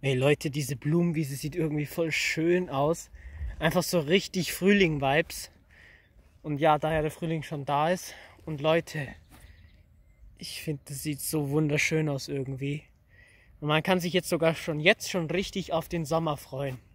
Ey Leute, diese Blumenwiese sieht irgendwie voll schön aus. Einfach so richtig Frühling-Vibes. Und ja, da ja der Frühling schon da ist. Und Leute, ich finde, das sieht so wunderschön aus irgendwie. Und man kann sich jetzt sogar schon jetzt schon richtig auf den Sommer freuen.